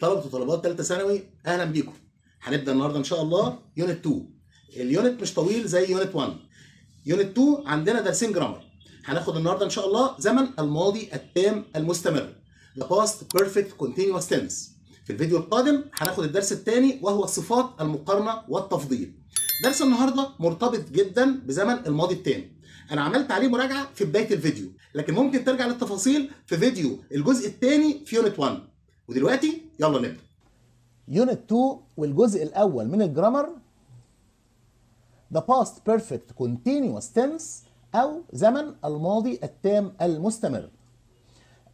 طلبه وطلبات ثالثه ثانوي اهلا بيكم هنبدا النهارده ان شاء الله يونت 2 اليونت مش طويل زي يونت 1 يونت 2 عندنا درسين جرامر هناخد النهارده ان شاء الله زمن الماضي التام المستمر the past perfect continuous tense في الفيديو القادم هناخد الدرس الثاني وهو صفات المقارنه والتفضيل درس النهارده مرتبط جدا بزمن الماضي التام انا عملت عليه مراجعه في بدايه الفيديو لكن ممكن ترجع للتفاصيل في فيديو الجزء الثاني في يونت 1 ودلوقتي يلا نبدا يونت 2 والجزء الاول من الجرامر the past perfect continuous tense او زمن الماضي التام المستمر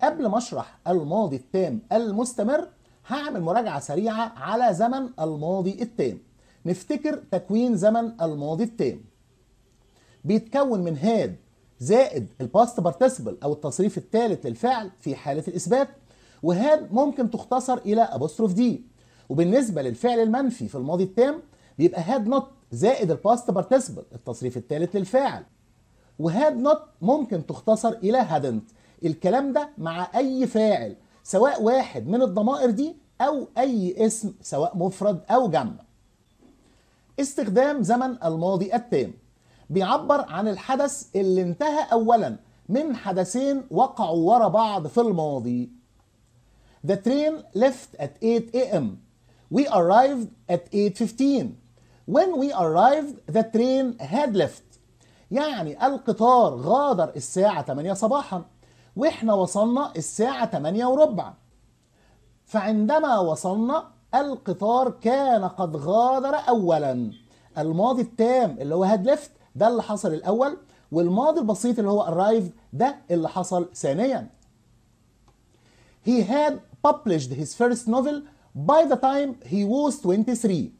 قبل ما اشرح الماضي التام المستمر هعمل مراجعه سريعه على زمن الماضي التام نفتكر تكوين زمن الماضي التام بيتكون من هاد زائد الباست بارتيسيبل او التصريف الثالث للفعل في حاله الاثبات وهاب ممكن تختصر إلى أبوستروف دي وبالنسبة للفعل المنفي في الماضي التام بيبقى هاد نوت زائد الباست بارتيسيبل التصريف الثالث للفاعل وهاد نوت ممكن تختصر إلى هادنت الكلام ده مع أي فاعل سواء واحد من الضمائر دي أو أي اسم سواء مفرد أو جمع استخدام زمن الماضي التام بيعبر عن الحدث اللي انتهى أولا من حدثين وقعوا ورا بعض في الماضي The train left at 8 a.m. We arrived at 8.15 When we arrived the train had left يعني القطار غادر الساعة 8 صباحا واحنا وصلنا الساعة 8 وربع فعندما وصلنا القطار كان قد غادر أولا الماضي التام اللي هو had left ده اللي حصل الأول والماضي البسيط اللي هو arrived ده اللي حصل ثانيا He had published his first novel by the time he was 23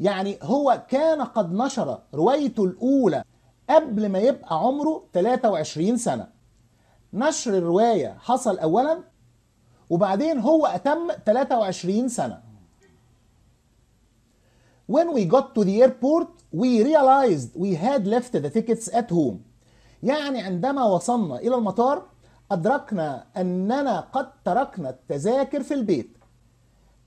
يعني هو كان قد نشر روايته الأولى قبل ما يبقى عمره 23 سنة نشر الرواية حصل أولا وبعدين هو أتم 23 سنة When we got to the airport we realized we had left the tickets at home يعني عندما وصلنا إلى المطار أدركنا أننا قد تركنا التذاكر في البيت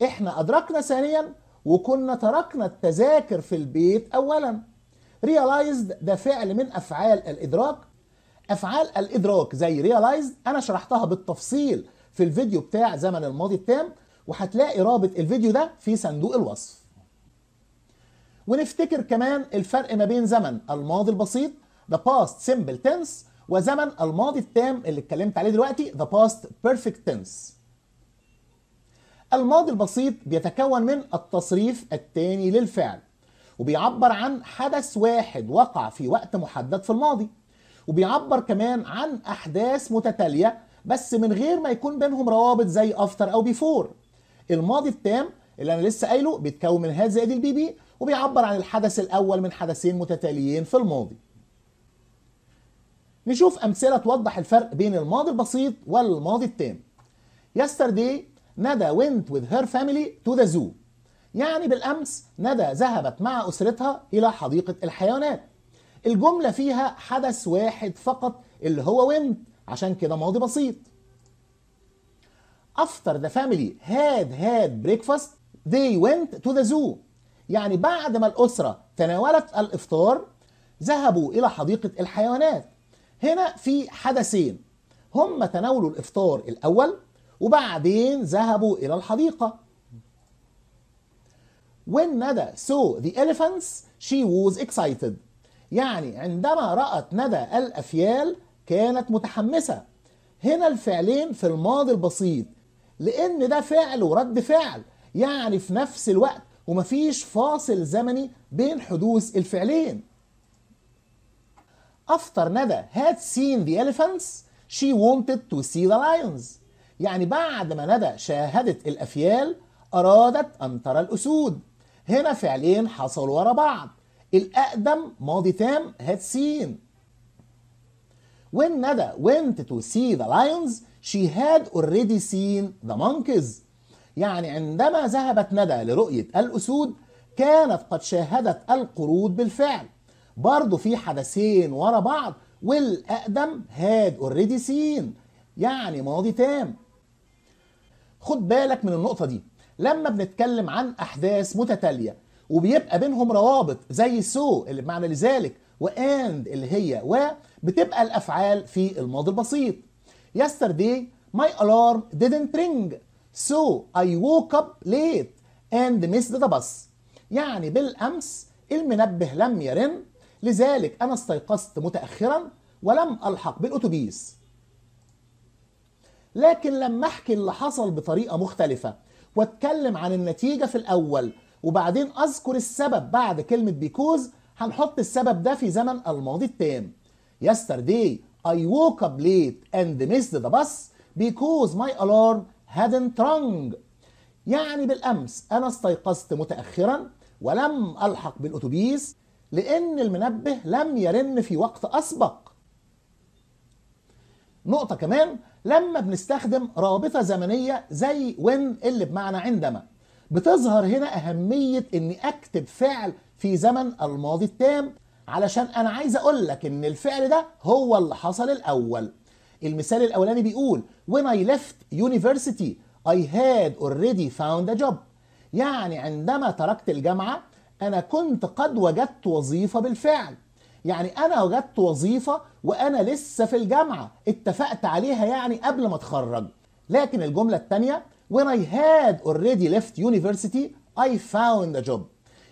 إحنا أدركنا ثانيا وكنا تركنا التذاكر في البيت أولا realized ده فعل من أفعال الإدراك أفعال الإدراك زي realized أنا شرحتها بالتفصيل في الفيديو بتاع زمن الماضي التام وهتلاقي رابط الفيديو ده في صندوق الوصف ونفتكر كمان الفرق ما بين زمن الماضي البسيط the past simple tense وزمن الماضي التام اللي اتكلمت عليه دلوقتي the past perfect tense الماضي البسيط بيتكون من التصريف الثاني للفعل وبيعبر عن حدث واحد وقع في وقت محدد في الماضي وبيعبر كمان عن أحداث متتالية بس من غير ما يكون بينهم روابط زي أفتر أو بيفور الماضي التام اللي أنا لسه قايله بيتكون من هاد زائد البي بي وبيعبر عن الحدث الأول من حدثين متتاليين في الماضي نشوف أمثلة توضح الفرق بين الماضي البسيط والماضي التام. Yesterday ندى went with her family to the zoo. يعني بالأمس ندى ذهبت مع أسرتها إلى حديقة الحيوانات. الجملة فيها حدث واحد فقط اللي هو went عشان كده ماضي بسيط. After the family had had breakfast they went to the zoo. يعني بعد ما الأسرة تناولت الإفطار ذهبوا إلى حديقة الحيوانات. هنا في حدثين هم تناولوا الإفطار الأول وبعدين ذهبوا إلى الحديقة When Nada saw the elephants she was excited يعني عندما رأت ندى الأفيال كانت متحمسة هنا الفعلين في الماضي البسيط لأن ده فعل ورد فعل يعني في نفس الوقت ومفيش فاصل زمني بين حدوث الفعلين افتر ندى had seen the elephants she wanted to see the lions يعني بعد ما ندى شاهدت الأفيال أرادت أن ترى الأسود هنا فعلين حصلوا ورا بعض الأقدم ماضي تام had seen When ندى went to see the lions she had already seen the monkeys يعني عندما ذهبت ندى لرؤية الأسود كانت قد شاهدت القرود بالفعل برضه في حدثين ورا بعض والاقدم هاد اوريدي سين يعني ماضي تام خد بالك من النقطه دي لما بنتكلم عن احداث متتاليه وبيبقى بينهم روابط زي سو اللي بمعنى لذلك واند اللي هي و بتبقى الافعال في الماضي البسيط yesterday my alarm didn't ring so I woke up late and missed the bus يعني بالامس المنبه لم يرن لذلك أنا استيقظت متأخرا ولم ألحق بالأتوبيس لكن لما أحكي اللي حصل بطريقة مختلفة واتكلم عن النتيجة في الأول وبعدين أذكر السبب بعد كلمة بيكوز هنحط السبب ده في زمن الماضي التام Yesterday I woke up late and missed the bus because my alarm hadn't rung يعني بالأمس أنا استيقظت متأخرا ولم ألحق بالأتوبيس لأن المنبه لم يرن في وقت أسبق نقطة كمان لما بنستخدم رابطة زمنية زي when اللي بمعنى عندما بتظهر هنا أهمية إني أكتب فعل في زمن الماضي التام علشان أنا عايز أقول لك إن الفعل ده هو اللي حصل الأول المثال الأولاني بيقول when I left university I had already found a job يعني عندما تركت الجامعة أنا كنت قد وجدت وظيفة بالفعل يعني أنا وجدت وظيفة وأنا لسه في الجامعة اتفقت عليها يعني قبل ما اتخرج لكن الجملة الثانية when I had already left university I found a job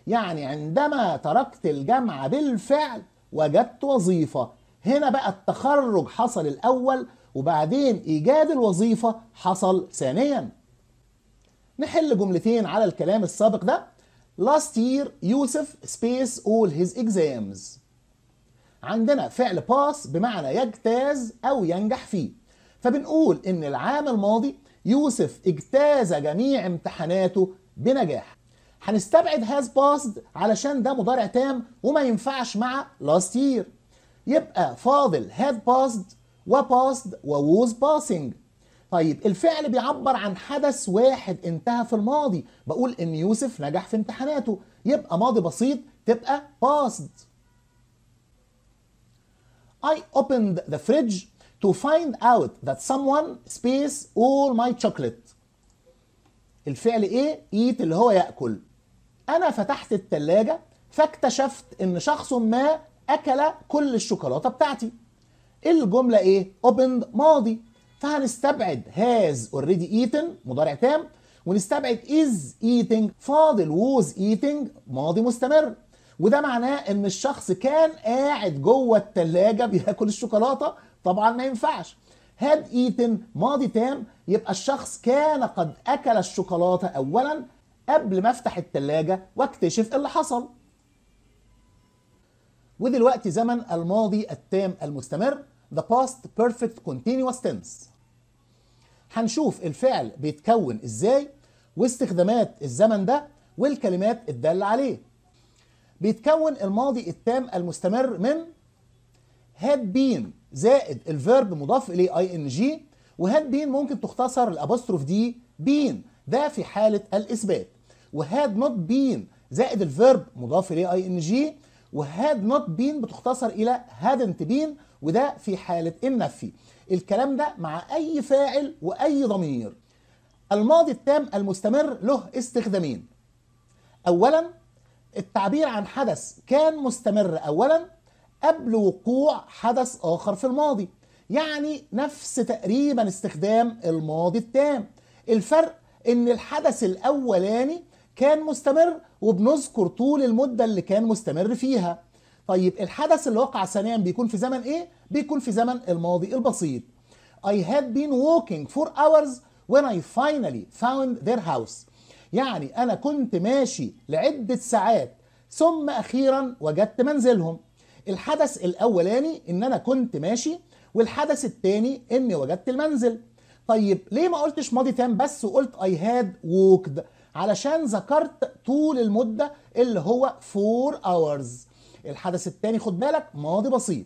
يعني عندما تركت الجامعة بالفعل وجدت وظيفة هنا بقى التخرج حصل الأول وبعدين إيجاد الوظيفة حصل ثانيا نحل جملتين على الكلام السابق ده last year يوسف space all his exams عندنا فعل pass بمعنى يجتاز أو ينجح فيه فبنقول إن العام الماضي يوسف اجتاز جميع امتحاناته بنجاح هنستبعد has passed علشان ده مضارع تام وما ينفعش مع last year يبقى فاضل had passed و passed و was passing طيب الفعل بيعبر عن حدث واحد انتهى في الماضي بقول ان يوسف نجح في امتحاناته يبقى ماضي بسيط تبقى باست I opened the fridge to find out that someone space all my chocolate الفعل ايه eat اللي هو ياكل انا فتحت التلاجة فاكتشفت ان شخص ما اكل كل الشوكولاتة بتاعتي الجملة ايه opened ماضي فهنستبعد has already eaten مضارع تام ونستبعد is eating فاضل was eating ماضي مستمر وده معناه ان الشخص كان قاعد جوه التلاجة بياكل الشوكولاتة طبعا ما ينفعش had eaten ماضي تام يبقى الشخص كان قد اكل الشوكولاتة اولا قبل ما افتح التلاجة واكتشف اللي حصل ودلوقتي زمن الماضي التام المستمر the past perfect continuous tense هنشوف الفعل بيتكون ازاي واستخدامات الزمن ده والكلمات الدالة عليه بيتكون الماضي التام المستمر من had been زائد الفيرب مضاف اليه اي ان جي وهاد بين ممكن تختصر الابوستروف دي بين ده في حالة الإثبات وهاد نوت بين زائد الفيرب مضاف إليه اي ان جي وهاد نوت بين بتختصر إلى هادنت بين وده في حالة النفي الكلام ده مع أي فاعل وأي ضمير الماضي التام المستمر له استخدامين أولا التعبير عن حدث كان مستمر أولا قبل وقوع حدث آخر في الماضي يعني نفس تقريبا استخدام الماضي التام الفرق ان الحدث الاولاني كان مستمر وبنذكر طول المدة اللي كان مستمر فيها طيب الحدث اللي وقع ثانيا بيكون في زمن ايه بيكون في زمن الماضي البسيط I had been walking for hours when I finally found their house يعني انا كنت ماشي لعدة ساعات ثم اخيرا وجدت منزلهم الحدث الاولاني ان انا كنت ماشي والحدث الثاني اني وجدت المنزل طيب ليه ما قلتش ماضي تام بس وقلت I had walked علشان ذكرت طول المدة اللي هو 4 hours الحدث الثاني خد بالك ماضي بسيط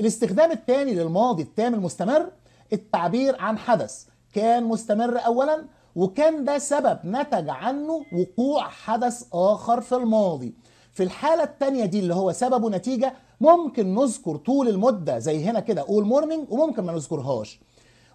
الاستخدام الثاني للماضي التام المستمر التعبير عن حدث كان مستمر اولا وكان ده سبب نتج عنه وقوع حدث اخر في الماضي في الحالة التانية دي اللي هو سبب ونتيجة ممكن نذكر طول المدة زي هنا كده all morning وممكن ما نذكرهاش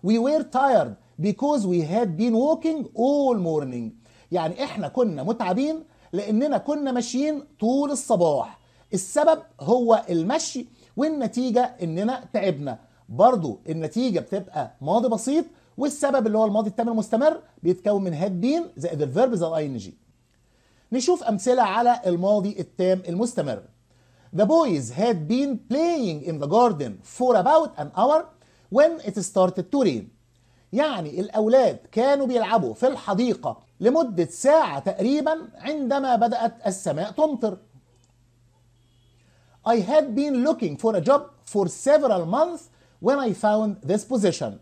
we were tired because we had been walking all morning يعني احنا كنا متعبين لأننا كنا ماشيين طول الصباح السبب هو المشي والنتيجة إننا تعبنا برضو النتيجة بتبقى ماضي بسيط والسبب اللي هو الماضي التام المستمر بيتكون من هاد بين زائد الفيرب زائد اي ان جي نشوف أمثلة على الماضي التام المستمر The boys had been playing in the garden for about an hour when it started to rain يعني الأولاد كانوا بيلعبوا في الحديقة لمدة ساعة تقريبا عندما بدأت السماء تمطر I had been looking for a job for several months when I found this position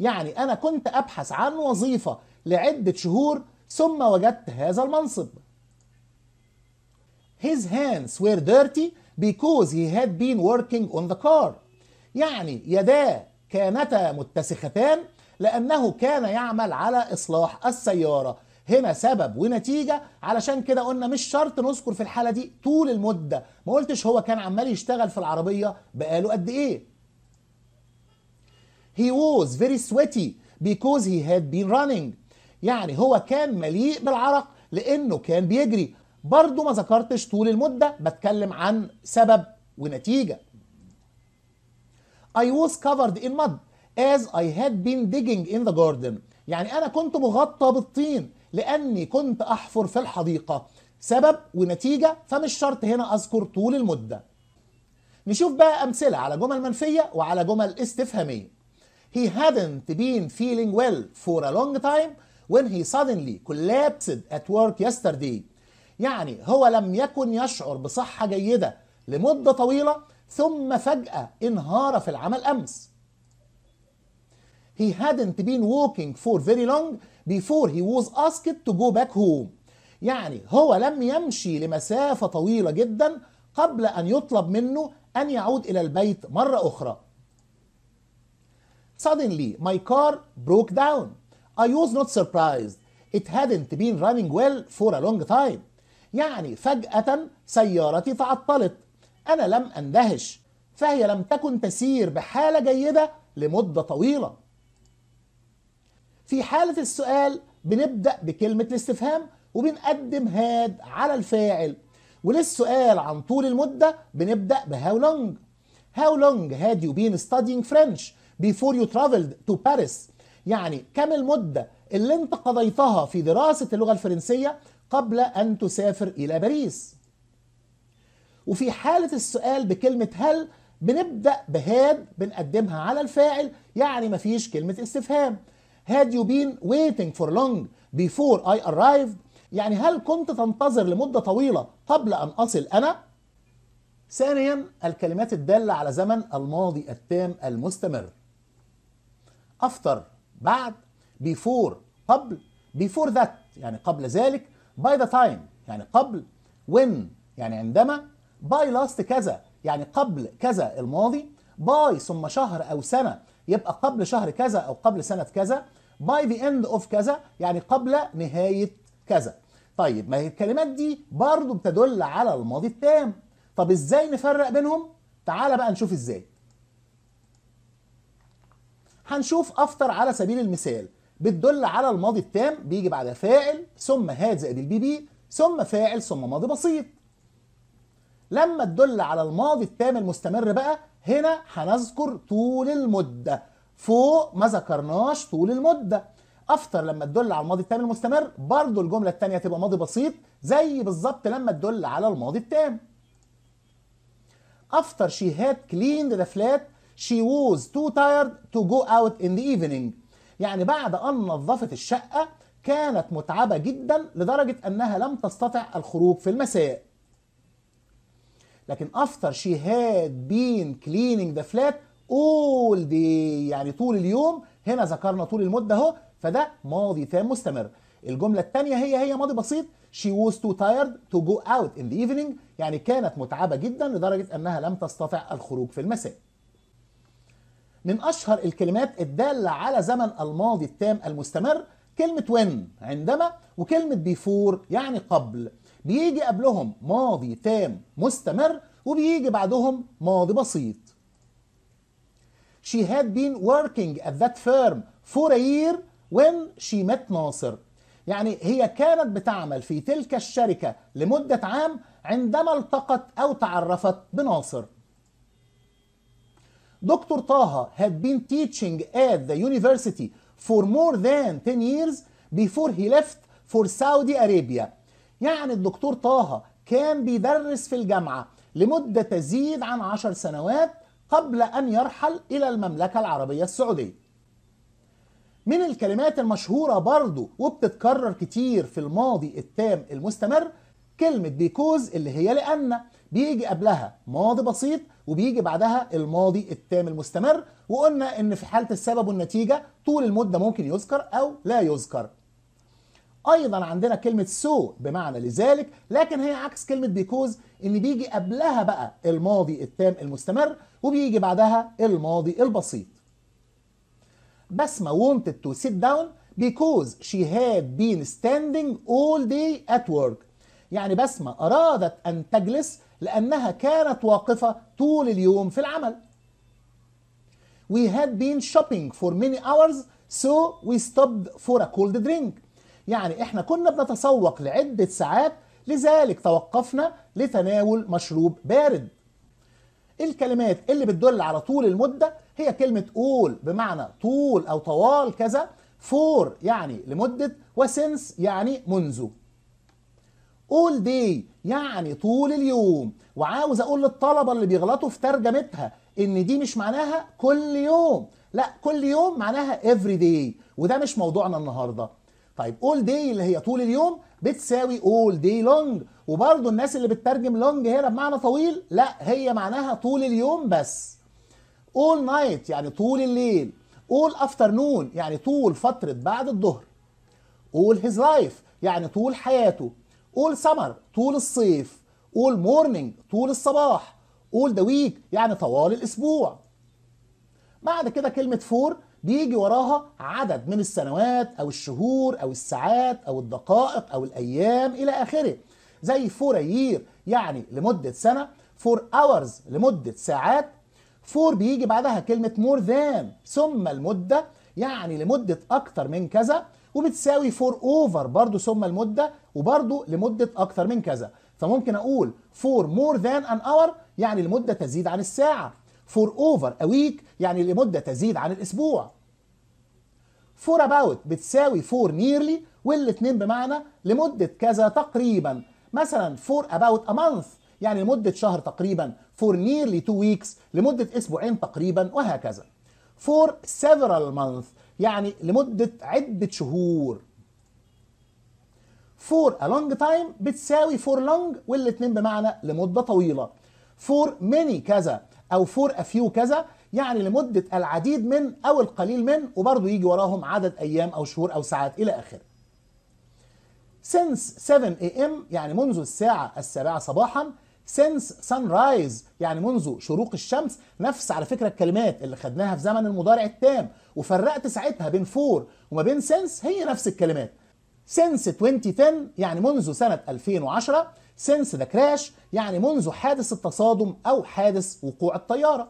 يعني أنا كنت أبحث عن وظيفة لعدة شهور ثم وجدت هذا المنصب His hands were dirty because he had been working on the car يعني يداه كانتا متسختان لأنه كان يعمل على إصلاح السيارة هنا سبب ونتيجة علشان كده قلنا مش شرط نذكر في الحالة دي طول المدة ما قلتش هو كان عمال يشتغل في العربية بقاله قد إيه He was very sweaty because he had been running يعني هو كان مليء بالعرق لأنه كان بيجري برضو ما ذكرتش طول المدة بتكلم عن سبب ونتيجة I was covered in mud as I had been digging in the garden يعني أنا كنت مغطى بالطين لأني كنت أحفر في الحديقة سبب ونتيجة فمش شرط هنا أذكر طول المدة نشوف بقى أمثلة على جمل منفية وعلى جمل استفهامية He hadn't been feeling well for a long time when he suddenly collapsed at work yesterday يعني هو لم يكن يشعر بصحة جيدة لمدة طويلة ثم فجأة انهار في العمل أمس He hadn't been walking for very long before he was asked to go back home يعني هو لم يمشي لمسافة طويلة جدا قبل أن يطلب منه أن يعود إلى البيت مرة أخرى Suddenly my car broke down I was not surprised It hadn't been running well for a long time يعني فجأة سيارتي تعطلت أنا لم أندهش فهي لم تكن تسير بحالة جيدة لمدة طويلة في حالة السؤال بنبدأ بكلمة الاستفهام وبنقدم هاد على الفاعل وللسؤال عن طول المدة بنبدأ بهاو how long how long had you been studying French before you traveled to Paris يعني كم المدة اللي انت قضيتها في دراسة اللغة الفرنسية قبل أن تسافر إلى باريس وفي حالة السؤال بكلمة هل بنبدأ بهاد بنقدمها على الفاعل يعني مفيش كلمة استفهام had you been waiting for long before I arrived يعني هل كنت تنتظر لمدة طويلة قبل أن أصل أنا؟ ثانيا الكلمات الدالة على زمن الماضي التام المستمر after بعد before قبل before that يعني قبل ذلك by the time يعني قبل when يعني عندما by last كذا يعني قبل كذا الماضي by ثم شهر أو سنة يبقى قبل شهر كذا أو قبل سنة كذا by the end of كذا يعني قبل نهاية كذا طيب ما هي الكلمات دي برضو بتدل على الماضي التام طب ازاي نفرق بينهم تعال بقى نشوف ازاي هنشوف افطر على سبيل المثال بتدل على الماضي التام بيجي بعد فاعل ثم هاد زائد البي بي ثم فاعل ثم ماضي بسيط لما تدل على الماضي التام المستمر بقى هنا هنذكر طول المدة فوق ما ذكرناش طول المدة افتر لما تدل على الماضي التام المستمر برضو الجملة الثانيه تبقى ماضي بسيط زي بالظبط لما تدل على الماضي التام افتر شي هاد كليند ذا فلات شي ووز تو تايرد تو جو اوت ان ذا ايفنينج يعني بعد أن نظفت الشقة كانت متعبة جدا لدرجة أنها لم تستطع الخروج في المساء لكن after she had been cleaning the flat all day يعني طول اليوم هنا ذكرنا طول المدة اهو فده ماضي تام مستمر الجملة الثانية هي هي ماضي بسيط she was too tired to go out in the evening يعني كانت متعبة جدا لدرجة أنها لم تستطع الخروج في المساء من أشهر الكلمات الدالة على زمن الماضي التام المستمر كلمة when عندما وكلمة before يعني قبل بيجي قبلهم ماضي تام مستمر وبيجي بعدهم ماضي بسيط She had been working at that firm for a year when she met ناصر يعني هي كانت بتعمل في تلك الشركة لمدة عام عندما التقت أو تعرفت بناصر دكتور طه had been teaching at the university for more than 10 years before he left for Saudi Arabia يعني الدكتور طه كان بيدرس في الجامعة لمدة تزيد عن عشر سنوات قبل أن يرحل إلى المملكة العربية السعودية من الكلمات المشهورة برضو وبتتكرر كتير في الماضي التام المستمر كلمة بيكوز اللي هي لأن بيجي قبلها ماضي بسيط وبيجي بعدها الماضي التام المستمر وقلنا ان في حالة السبب والنتيجة طول المدة ممكن يذكر او لا يذكر ايضا عندنا كلمه سو so بمعنى لذلك لكن هي عكس كلمه بيكوز ان بيجي قبلها بقى الماضي التام المستمر وبيجي بعدها الماضي البسيط بسمه wanted to sit down because she had been standing all day at work يعني بسمة أرادت أن تجلس لأنها كانت واقفة طول اليوم في العمل We had been shopping for many hours so we stopped for a cold drink يعني احنا كنا بنتسوق لعدة ساعات لذلك توقفنا لتناول مشروب بارد الكلمات اللي بتدل على طول المدة هي كلمة أول بمعنى طول أو طوال كذا فور يعني لمدة وسنس يعني منذ all day يعني طول اليوم وعاوز اقول للطلبه اللي بيغلطوا في ترجمتها ان دي مش معناها كل يوم لا كل يوم معناها every day وده مش موضوعنا النهارده طيب all day اللي هي طول اليوم بتساوي all day long وبرضه الناس اللي بتترجم long هنا بمعنى طويل لا هي معناها طول اليوم بس all night يعني طول الليل all afternoon يعني طول فترة بعد الظهر all his life يعني طول حياته all summer طول الصيف all morning طول الصباح all the week يعني طوال الأسبوع بعد كده كلمة فور بيجي وراها عدد من السنوات او الشهور او الساعات او الدقائق او الايام الى اخره زي فور يير يعني لمده سنه فور اورز لمده ساعات فور بيجي بعدها كلمه مور ذان ثم المده يعني لمده اكتر من كذا وبتساوي فور اوفر برضو ثم المده وبرضو لمده اكتر من كذا فممكن اقول فور مور ذان ان اور يعني لمده تزيد عن الساعه فور اوفر ا ويك يعني لمده تزيد عن الاسبوع فور about بتساوي فور nearly والاثنين بمعنى لمدة كذا تقريبا مثلا فور about a month يعني لمدة شهر تقريبا for nearly two weeks لمدة أسبوعين تقريبا وهكذا for several months يعني لمدة عدة شهور for a long time بتساوي for long والاثنين بمعنى لمدة طويلة for many كذا أو for a few كذا يعني لمدة العديد من أو القليل من وبرضه يجي وراهم عدد أيام أو شهور أو ساعات إلى آخره since 7 a.m. يعني منذ الساعة السابعة صباحا since sunrise يعني منذ شروق الشمس نفس على فكرة الكلمات اللي خدناها في زمن المضارع التام وفرقت ساعتها بين فور وما بين since هي نفس الكلمات since 2010 يعني منذ سنة 2010 since the crash يعني منذ حادث التصادم أو حادث وقوع الطيارة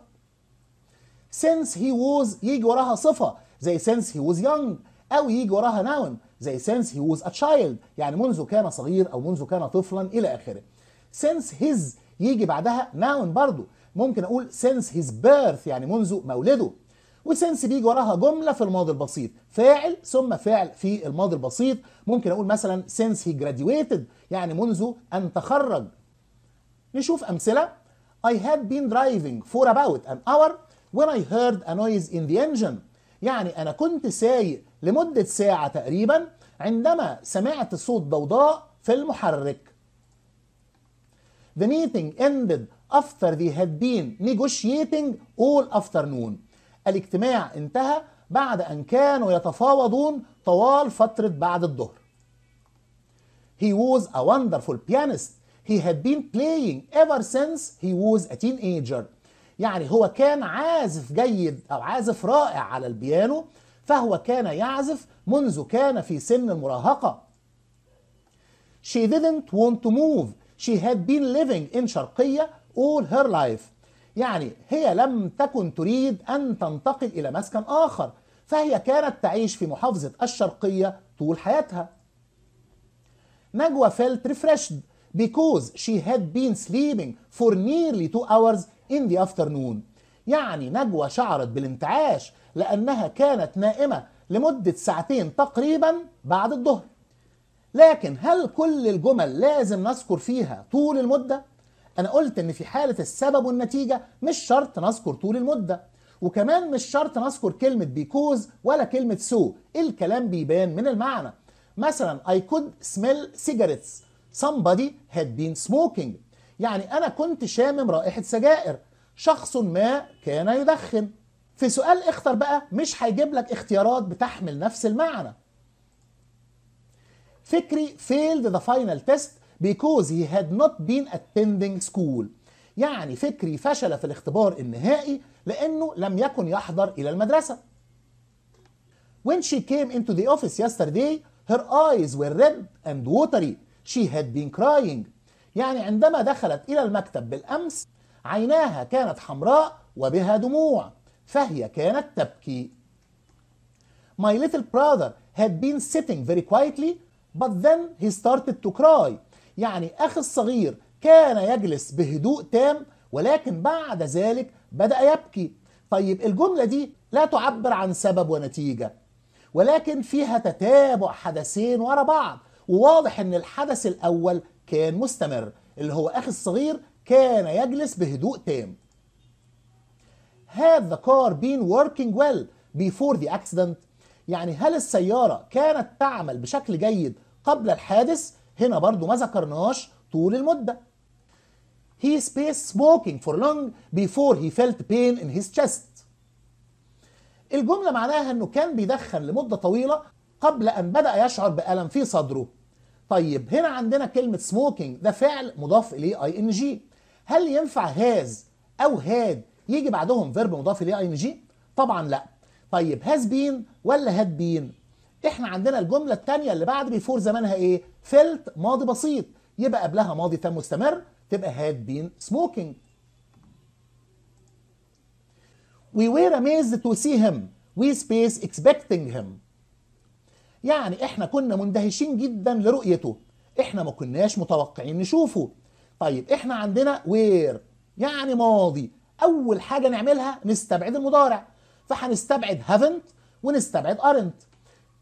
since he was يجي وراها صفة زي since he was young أو يجي وراها noun زي since he was a child يعني منذ كان صغير أو منذ كان طفلا إلى آخره since his يجي بعدها noun برضو ممكن أقول since his birth يعني منذ مولده وسنس بيجي وراها جمله في الماضي البسيط فاعل ثم فاعل في الماضي البسيط ممكن اقول مثلا since he graduated يعني منذ ان تخرج نشوف امثله I had been driving for about an hour when I heard a noise in the engine يعني أنا كنت سايق لمدة ساعة تقريبا عندما سمعت صوت ضوضاء في المحرك The meeting ended after they had been negotiating all afternoon الاجتماع انتهى بعد أن كانوا يتفاوضون طوال فترة بعد الظهر He was a wonderful pianist He had been playing ever since he was a teenager يعني هو كان عازف جيد أو عازف رائع على البيانو فهو كان يعزف منذ كان في سن المراهقة She didn't want to move She had been living in شرقية all her life يعني هي لم تكن تريد أن تنتقل إلى مسكن آخر فهي كانت تعيش في محافظة الشرقية طول حياتها نجوى felt refreshed because she had been sleeping for nearly two hours in the afternoon يعني نجوى شعرت بالانتعاش لأنها كانت نائمة لمدة ساعتين تقريبا بعد الظهر لكن هل كل الجمل لازم نذكر فيها طول المدة؟ أنا قلت إن في حالة السبب والنتيجة مش شرط نذكر طول المدة وكمان مش شرط نذكر كلمة بيكوز ولا كلمة سو الكلام بيبان من المعنى مثلا I could smell cigarettes somebody had been smoking يعني أنا كنت شامم رائحة سجائر شخص ما كان يدخن في سؤال اختر بقى مش هيجيب لك اختيارات بتحمل نفس المعنى فكري failed the final test because he had not been attending school يعني فكري فشل في الاختبار النهائي لأنه لم يكن يحضر إلى المدرسة When she came into the office yesterday her eyes were red and watery she had been crying يعني عندما دخلت إلى المكتب بالأمس عيناها كانت حمراء وبها دموع فهي كانت تبكي My little brother had been sitting very quietly but then he started to cry يعني أخي الصغير كان يجلس بهدوء تام ولكن بعد ذلك بدأ يبكي طيب الجملة دي لا تعبر عن سبب ونتيجة ولكن فيها تتابع حدثين ورا بعض وواضح ان الحدث الأول كان مستمر اللي هو أخي الصغير كان يجلس بهدوء تام Had the car been working well before the accident يعني هل السيارة كانت تعمل بشكل جيد قبل الحادث هنا برضو ما ذكرناش طول المدة He spaced smoking for long before he felt pain in his chest الجملة معناها انه كان بيدخن لمدة طويلة قبل ان بدأ يشعر بألم في صدره طيب هنا عندنا كلمة سموكينج ده فعل مضاف إليه اي ان جي هل ينفع هاز أو هاد يجي بعدهم فيرب مضاف إليه اي ان جي؟ طبعا لا طيب هاز بين ولا هاد بين؟ احنا عندنا الجملة الثانية اللي بعد بيفور زمانها ايه؟ فلت ماضي بسيط يبقى قبلها ماضي تام مستمر تبقى هاد بين سموكينج We were amazed to see him. We space expecting him. يعني احنا كنا مندهشين جدا لرؤيته احنا ما كناش متوقعين نشوفه طيب احنا عندنا وير يعني ماضي اول حاجة نعملها نستبعد المضارع فهنستبعد haven't ونستبعد aren't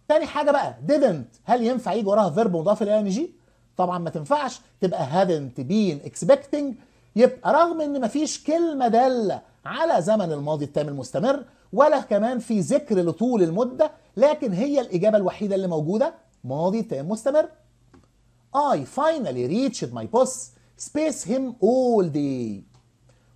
تاني حاجة بقى didn't هل ينفع يجي وراها فيرب مضاف الى جي طبعا ما تنفعش تبقى haven't been expecting يبقى رغم ان مفيش كلمة دالة على زمن الماضي التام المستمر ولا كمان في ذكر لطول المدة لكن هي الإجابة الوحيدة اللي موجودة ماضي تام مستمر I finally reached my boss space him all day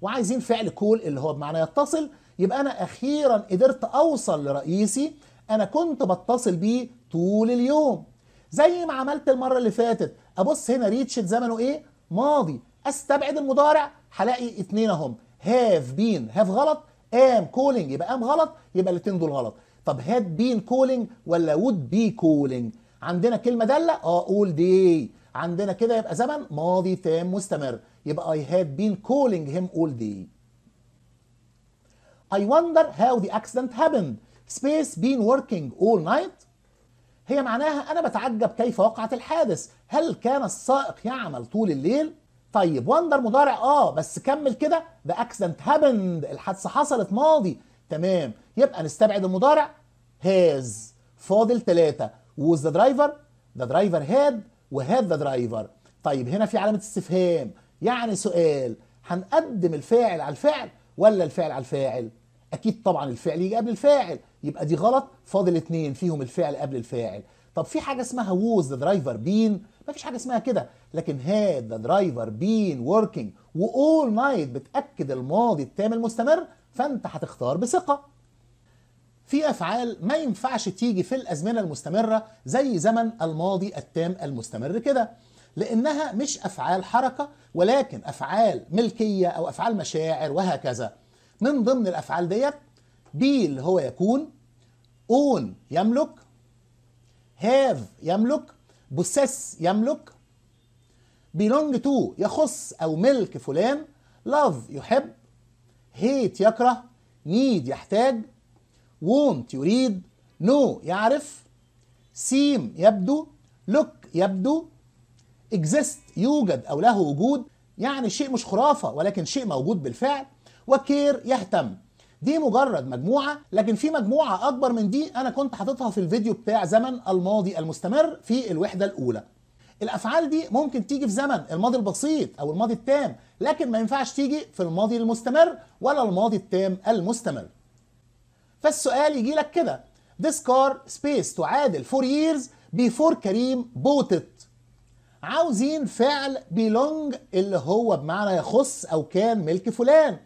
وعايزين فعل كول اللي هو بمعنى يتصل يبقى أنا أخيرا قدرت أوصل لرئيسي أنا كنت بتصل بيه طول اليوم زي ما عملت المرة اللي فاتت أبص هنا ريتش زمنه إيه ماضي أستبعد المضارع هلاقي اتنين أهم هاف بين هاف غلط ام كولينج يبقى ام غلط يبقى الاتنين دول غلط طب هاد بين كولينج ولا وود بي كولينج عندنا كلمه داله اه اول دي عندنا كده يبقى زمن ماضي تام مستمر يبقى اي هاد بين كولينج هيم اول دي اي وندر هاو ذا اكسيدنت هابند سبيس بين وركينج اول نايت هي معناها أنا بتعجب كيف وقعت الحادث هل كان السائق يعمل طول الليل؟ طيب وندر مضارع اه بس كمل كده ذا اكسيدنت هابند الحادثة حصلت ماضي تمام يبقى نستبعد المضارع هاز فاضل ثلاثة ووز ذا درايفر ذا درايفر هاد وهاد ذا درايفر طيب هنا في علامة استفهام يعني سؤال هنقدم الفاعل على الفعل ولا الفعل على الفاعل اكيد طبعا الفعل يجي قبل الفاعل يبقى دي غلط فاضل اتنين فيهم الفعل قبل الفاعل طب في حاجه اسمها ووز ذا درايفر بين مفيش حاجه اسمها كده لكن هاد ذا درايفر بين وركينج واول نايت بتاكد الماضي التام المستمر فانت هتختار بثقه في افعال ما ينفعش تيجي في الازمنه المستمره زي زمن الماضي التام المستمر كده لانها مش افعال حركه ولكن افعال ملكيه او افعال مشاعر وهكذا من ضمن الافعال ديت بي اللي هو يكون اون يملك هاف يملك بوسس يملك بيلونج تو يخص او ملك فلان لاف يحب هيت يكره نيد يحتاج وونت يريد نو يعرف سيم يبدو لوك يبدو اكزيست يوجد او له وجود يعني شيء مش خرافه ولكن شيء موجود بالفعل وكير يهتم دي مجرد مجموعة لكن في مجموعة أكبر من دي أنا كنت حاططها في الفيديو بتاع زمن الماضي المستمر في الوحدة الأولى الافعال دي ممكن تيجي في زمن الماضي البسيط او الماضي التام لكن ما ينفعش تيجي في الماضي المستمر ولا الماضي التام المستمر فالسؤال يجي لك كده this car space تعادل 4 years before كريم بوتت عاوزين فعل belong اللي هو بمعنى يخص او كان ملك فلان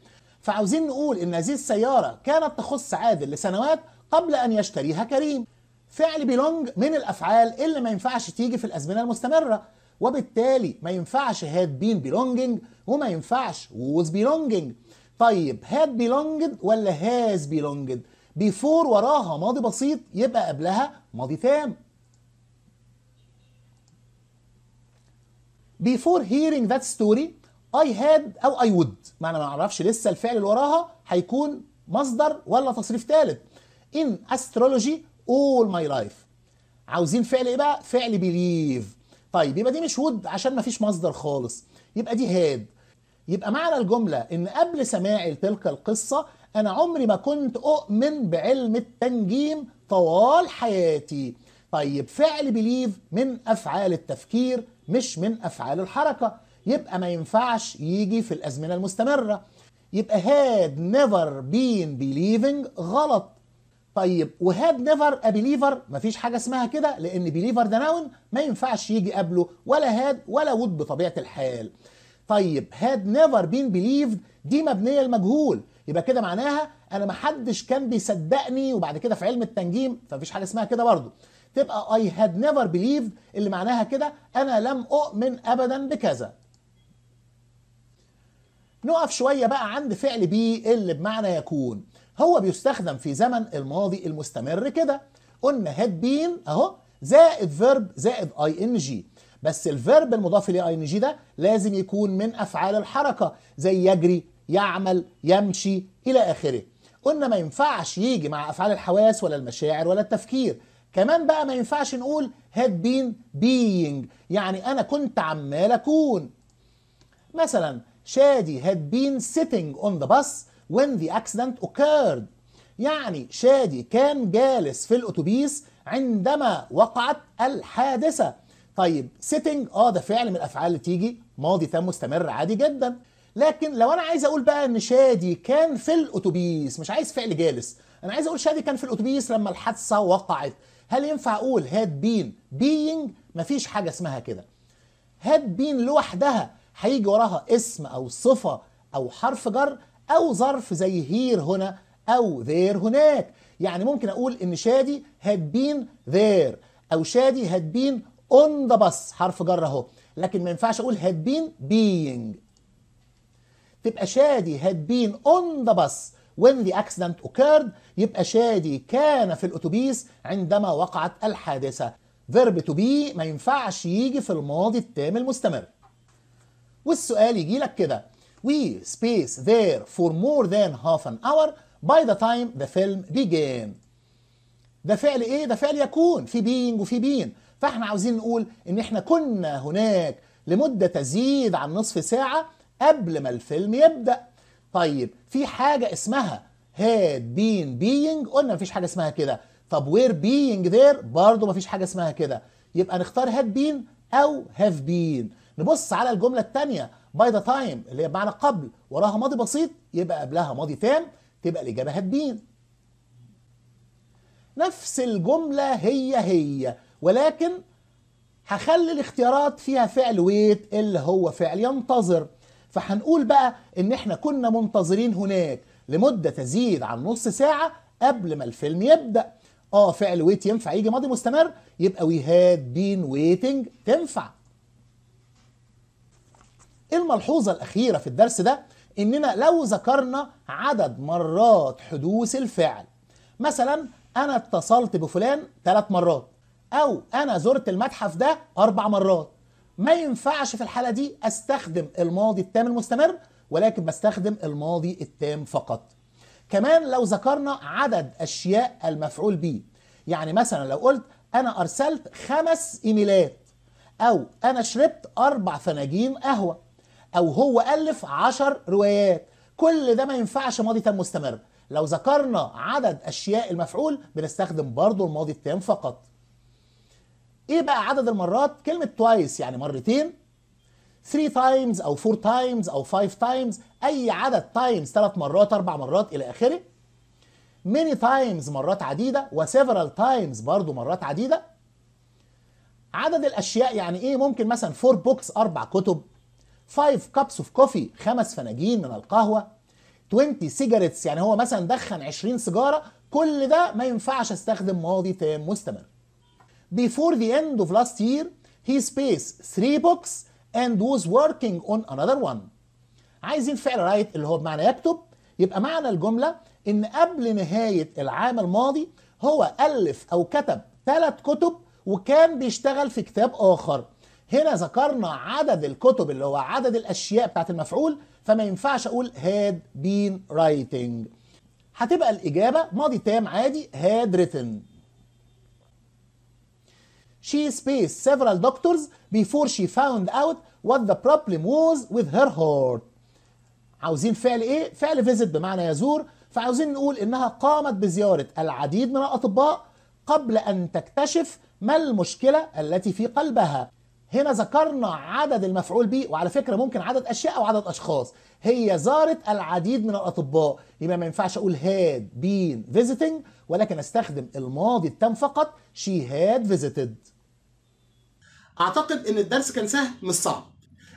فعاوزين نقول ان هذه السيارة كانت تخص عادل لسنوات قبل ان يشتريها كريم فعل بيلونج من الافعال اللي ما ينفعش تيجي في الازمنه المستمره وبالتالي ما ينفعش هاد بين بيلونجنج وما ينفعش ووز بيلونجنج طيب هاد بيلونجد ولا هاز بيلونجد بيفور وراها ماضي بسيط يبقى قبلها ماضي تام before hearing that story I had أو I would ما أنا ما أعرفش لسه الفعل اللي وراها هيكون مصدر ولا تصريف ثالث in astrology all my life عاوزين فعل ايه بقى فعل بليف طيب يبقى دي مش would عشان ما فيش مصدر خالص يبقى دي هاد يبقى معنى الجملة ان قبل سماعي لتلك القصة انا عمري ما كنت اؤمن بعلم التنجيم طوال حياتي طيب فعل بليف من افعال التفكير مش من افعال الحركة يبقى ما ينفعش يجي في الازمنة المستمرة يبقى had never been believing غلط طيب وهاب نيفر ا بيليفر مفيش حاجه اسمها كده لان بيليفر ده ناون ما ينفعش يجي قبله ولا هاد ولا وود بطبيعه الحال طيب هاد نيفر بين بيليفد دي مبنيه المجهول يبقى كده معناها انا ما حدش كان بيصدقني وبعد كده في علم التنجيم فمفيش حاجه اسمها كده برضه تبقى اي هاد نيفر بيليفد اللي معناها كده انا لم اؤمن ابدا بكذا نقف شويه بقى عند فعل بي اللي بمعنى يكون هو بيستخدم في زمن الماضي المستمر كده قلنا هاد بين اهو زائد فيرب زائد اي ان جي بس الفيرب المضاف ل اي ان جي ده لازم يكون من افعال الحركه زي يجري يعمل يمشي الى اخره قلنا ما ينفعش يجي مع افعال الحواس ولا المشاعر ولا التفكير كمان بقى ما ينفعش نقول هاد بين بينج يعني انا كنت عمال اكون مثلا شادي هاد بين sitting اون ذا bus when the accident occurred يعني شادي كان جالس في الأتوبيس عندما وقعت الحادثة طيب sitting اه ده فعل من الأفعال اللي تيجي ماضي تام مستمر عادي جدا لكن لو أنا عايز أقول بقى إن شادي كان في الأتوبيس مش عايز فعل جالس أنا عايز أقول شادي كان في الأتوبيس لما الحادثة وقعت هل ينفع أقول had been being مفيش حاجة اسمها كده had been لوحدها هيجي وراها اسم أو صفة أو حرف جر أو ظرف زي هير هنا أو ذير هناك يعني ممكن أقول إن شادي had been there أو شادي had been on the bus حرف جر أهو لكن ما ينفعش أقول had been being تبقى شادي had been on the bus when the accident occurred يبقى شادي كان في الأتوبيس عندما وقعت الحادثة verb to be ما ينفعش يجي في الماضي التام المستمر والسؤال يجي لك كده we space there for more than half an hour by the time the film began ده فعل ايه ده فعل يكون في being وفي بين فاحنا عاوزين نقول ان احنا كنا هناك لمدة تزيد عن نصف ساعة قبل ما الفيلم يبدأ طيب في حاجة اسمها had been being قلنا مفيش حاجة اسمها كده طب وير being there برضه مفيش حاجة اسمها كده يبقى نختار had been أو have been نبص على الجملة التانية باي ذا تايم اللي هي بمعنى قبل وراها ماضي بسيط يبقى قبلها ماضي تام تبقى الاجابه بين نفس الجمله هي هي ولكن هخلي الاختيارات فيها فعل ويت اللي هو فعل ينتظر فهنقول بقى ان احنا كنا منتظرين هناك لمده تزيد عن نص ساعه قبل ما الفيلم يبدا اه فعل ويت ينفع يجي ماضي مستمر يبقى وي هاد بين ويتنج تنفع الملحوظة الأخيرة في الدرس ده إننا لو ذكرنا عدد مرات حدوث الفعل مثلا أنا اتصلت بفلان ثلاث مرات أو أنا زرت المتحف ده أربع مرات ما ينفعش في الحالة دي أستخدم الماضي التام المستمر ولكن بستخدم الماضي التام فقط كمان لو ذكرنا عدد أشياء المفعول به يعني مثلا لو قلت أنا أرسلت خمس إيميلات أو أنا شربت أربع فناجين قهوة او هو الف عشر روايات كل ده ما ينفعش ماضي تام مستمر لو ذكرنا عدد اشياء المفعول بنستخدم برضو الماضي التام فقط ايه بقى عدد المرات كلمه توايس يعني مرتين 3 تايمز او 4 تايمز او 5 تايمز اي عدد تايمز ثلاث مرات اربع مرات الى اخره ميني تايمز مرات عديده وسيفرال تايمز برضو مرات عديده عدد الاشياء يعني ايه ممكن مثلا 4 بوكس اربع كتب 5 cups of coffee خمس فناجين من القهوه 20 سيجارتس يعني هو مثلا دخن 20 سيجاره كل ده ما ينفعش استخدم ماضي تام مستمر before the end of last year he spaced 3 books and was working on another one عايزين فعل رايت اللي هو بمعنى يكتب يبقى معنى الجمله ان قبل نهايه العام الماضي هو الف او كتب ثلاث كتب وكان بيشتغل في كتاب اخر هنا ذكرنا عدد الكتب اللي هو عدد الاشياء بتاعت المفعول فما ينفعش اقول had been writing هتبقى الاجابه ماضي تام عادي had written She spaced several doctors before she found out what the problem was with her heart. عاوزين فعل ايه؟ فعل visit بمعنى يزور فعاوزين نقول انها قامت بزيارة العديد من الاطباء قبل ان تكتشف ما المشكلة التي في قلبها هنا ذكرنا عدد المفعول به وعلى فكرة ممكن عدد أشياء أو عدد أشخاص هي زارت العديد من الأطباء يبقى ما ينفعش أقول هاد بين فيزيتنج ولكن أستخدم الماضي التام فقط she had visited أعتقد إن الدرس كان سهل مش صعب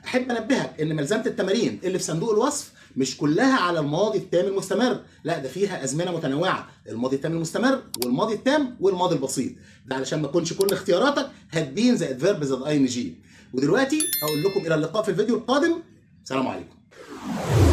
أحب أنبهك إن ملزمة التمارين اللي في صندوق الوصف مش كلها على الماضي التام المستمر لا ده فيها ازمنه متنوعه الماضي التام المستمر والماضي التام والماضي البسيط ده علشان ما تكونش كل اختياراتك هتبين زائد فيرب زائد اي ان جي ودلوقتي اقول لكم الى اللقاء في الفيديو القادم سلام عليكم